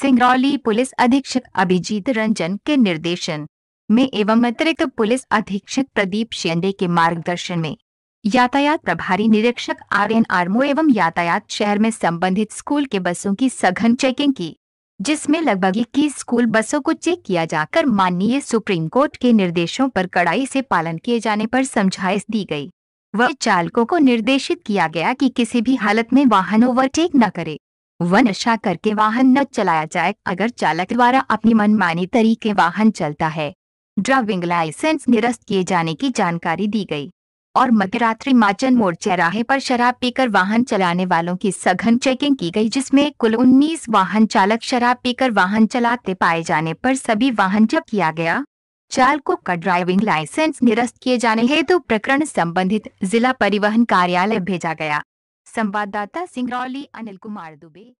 Singrauli police अधीक्षक अभिजीत रंजन के निर्देशन में एवं अतिरिक्त पुलिस अधीक्षक प्रदीप शेंडे के मार्गदर्शन में यातायात प्रभारी निरीक्षक आर एन आर्मो एवं यातायात शहर में संबंधित स्कूल के बसों की सघन चेकिंग की जिसमें लगभग इक्कीस स्कूल बसों को चेक किया जाकर माननीय सुप्रीम कोर्ट के निर्देशों पर कड़ाई से पालन किए जाने पर समझाइश दी गई वह चालकों को निर्देशित किया गया कि किसी भी हालत में वाहन ओवरटेक न करे वह नशा करके वाहन न चलाया जाए अगर चालक द्वारा अपनी मनमानी तरीके वाहन चलता है ड्राइविंग लाइसेंस निरस्त किए जाने की जानकारी दी गई और मध्यरात्रि माचन मोड़ चौराहे पर शराब पीकर वाहन चलाने वालों की सघन चेकिंग की गई जिसमें कुल 19 वाहन चालक शराब पीकर वाहन चलाते पाए जाने पर सभी वाहन जब्त किया गया चालकों का ड्राइविंग लाइसेंस निरस्त किए जाने हेतु तो प्रकरण संबंधित जिला परिवहन कार्यालय भेजा गया संवाददाता सिंगरौली अनिल कुमार दुबे